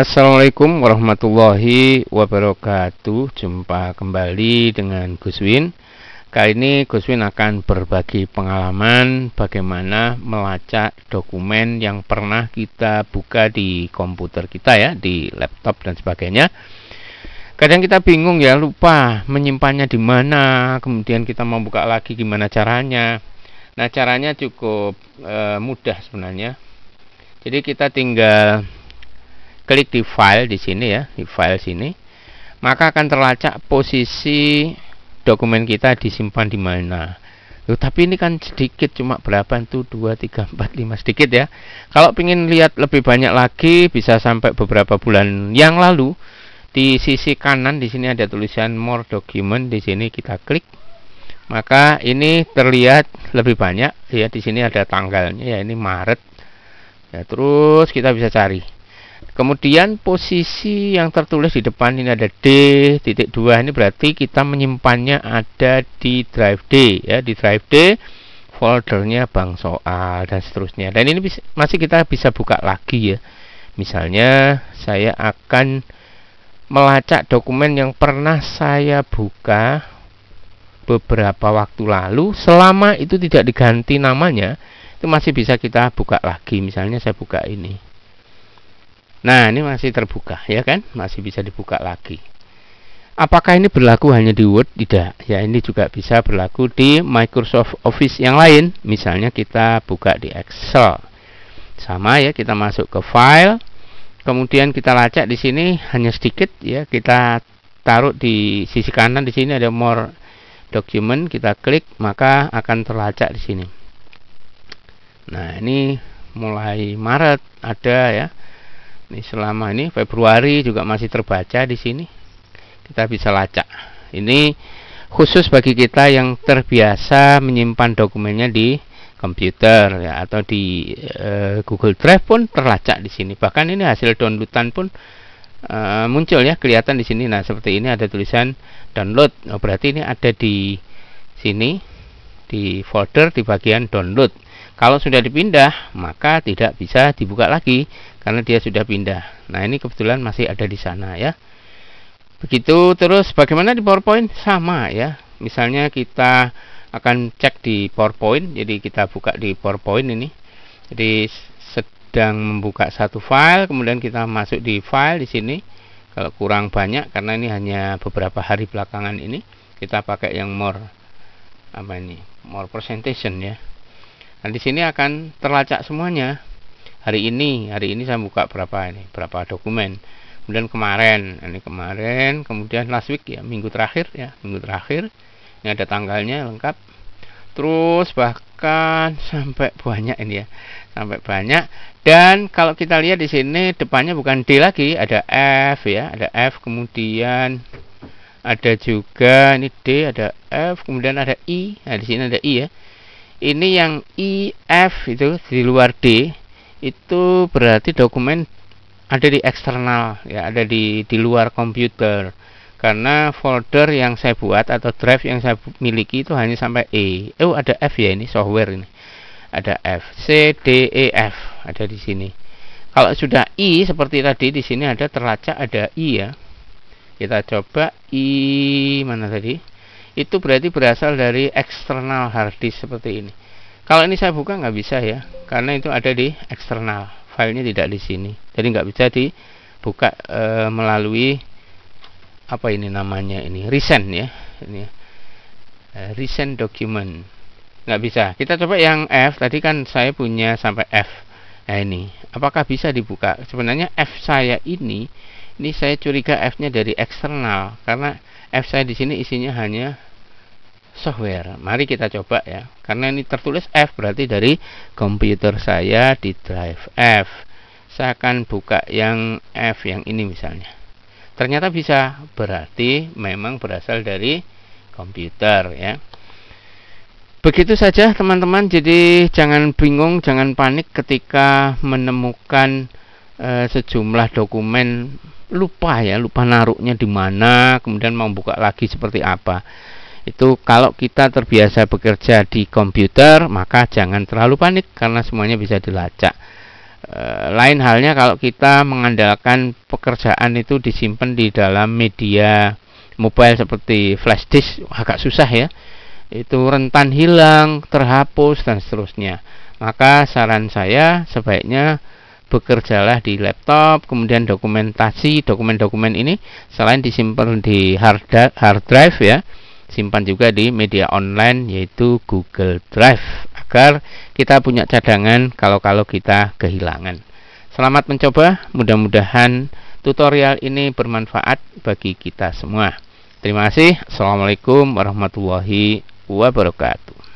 Assalamualaikum warahmatullahi wabarakatuh Jumpa kembali dengan Guswin Kali ini Guswin akan berbagi pengalaman Bagaimana melacak dokumen yang pernah kita buka di komputer kita ya Di laptop dan sebagainya Kadang kita bingung ya lupa menyimpannya di mana Kemudian kita mau buka lagi gimana caranya Nah caranya cukup e, mudah sebenarnya Jadi kita tinggal klik di file di sini ya, di file sini, maka akan terlacak posisi dokumen kita disimpan di mana. Loh, tapi ini kan sedikit cuma berapa itu 2 3 4 5 sedikit ya. Kalau ingin lihat lebih banyak lagi bisa sampai beberapa bulan yang lalu di sisi kanan di sini ada tulisan more document di sini kita klik maka ini terlihat lebih banyak ya di sini ada tanggalnya ya ini Maret ya terus kita bisa cari Kemudian posisi yang tertulis di depan ini ada D titik dua ini berarti kita menyimpannya ada di drive D ya di drive D foldernya bank soal dan seterusnya dan ini bisa, masih kita bisa buka lagi ya misalnya saya akan melacak dokumen yang pernah saya buka beberapa waktu lalu selama itu tidak diganti namanya itu masih bisa kita buka lagi misalnya saya buka ini Nah, ini masih terbuka ya kan? Masih bisa dibuka lagi. Apakah ini berlaku hanya di Word? Tidak. Ya, ini juga bisa berlaku di Microsoft Office yang lain. Misalnya kita buka di Excel. Sama ya, kita masuk ke file, kemudian kita lacak di sini hanya sedikit ya, kita taruh di sisi kanan di sini ada more document, kita klik maka akan terlacak di sini. Nah, ini mulai Maret ada ya ini selama ini Februari juga masih terbaca di sini kita bisa lacak ini khusus bagi kita yang terbiasa menyimpan dokumennya di komputer ya, atau di e, Google Drive pun terlacak di sini bahkan ini hasil downloadan pun e, muncul ya kelihatan di sini nah seperti ini ada tulisan download oh, berarti ini ada di sini di folder di bagian download kalau sudah dipindah, maka tidak bisa dibuka lagi karena dia sudah pindah. Nah, ini kebetulan masih ada di sana ya. Begitu terus bagaimana di PowerPoint sama ya. Misalnya kita akan cek di PowerPoint, jadi kita buka di PowerPoint ini. Jadi sedang membuka satu file, kemudian kita masuk di file di sini. Kalau kurang banyak karena ini hanya beberapa hari belakangan ini, kita pakai yang more apa ini? More presentation ya. Nah, di sini akan terlacak semuanya. Hari ini, hari ini saya buka berapa ini, berapa dokumen. Kemudian kemarin, ini kemarin, kemudian last week ya, minggu terakhir ya, minggu terakhir. Ini ada tanggalnya lengkap. Terus bahkan sampai banyak ini ya, sampai banyak. Dan kalau kita lihat di sini depannya bukan D lagi, ada F ya, ada F kemudian ada juga ini D, ada F, kemudian ada I. Nah, di sini ada I ya ini yang IF e itu di luar D itu berarti dokumen ada di eksternal ya ada di di luar komputer karena folder yang saya buat atau drive yang saya miliki itu hanya sampai E oh ada F ya ini software ini ada F C D E F ada di sini kalau sudah I seperti tadi di sini ada terlacak ada I ya kita coba I mana tadi itu berarti berasal dari eksternal hard disk seperti ini kalau ini saya buka nggak bisa ya karena itu ada di eksternal filenya tidak di sini jadi nggak bisa dibuka e, melalui apa ini namanya ini recent ya ini ya. e, recent document nggak bisa kita coba yang F tadi kan saya punya sampai F nah ini apakah bisa dibuka sebenarnya F saya ini ini saya curiga F-nya dari eksternal karena F saya di sini isinya hanya software. Mari kita coba ya. Karena ini tertulis F berarti dari komputer saya di drive F. Saya akan buka yang F yang ini misalnya. Ternyata bisa berarti memang berasal dari komputer ya. Begitu saja teman-teman. Jadi jangan bingung, jangan panik ketika menemukan e, sejumlah dokumen lupa ya, lupa naruhnya di mana, kemudian mau buka lagi seperti apa itu kalau kita terbiasa bekerja di komputer maka jangan terlalu panik karena semuanya bisa dilacak eh, lain halnya kalau kita mengandalkan pekerjaan itu disimpan di dalam media mobile seperti flash disk agak susah ya itu rentan hilang terhapus dan seterusnya maka saran saya sebaiknya bekerjalah di laptop kemudian dokumentasi dokumen-dokumen ini selain disimpan di hard drive ya simpan juga di media online yaitu Google Drive agar kita punya cadangan kalau-kalau kita kehilangan. Selamat mencoba, mudah-mudahan tutorial ini bermanfaat bagi kita semua. Terima kasih. Assalamualaikum warahmatullahi wabarakatuh.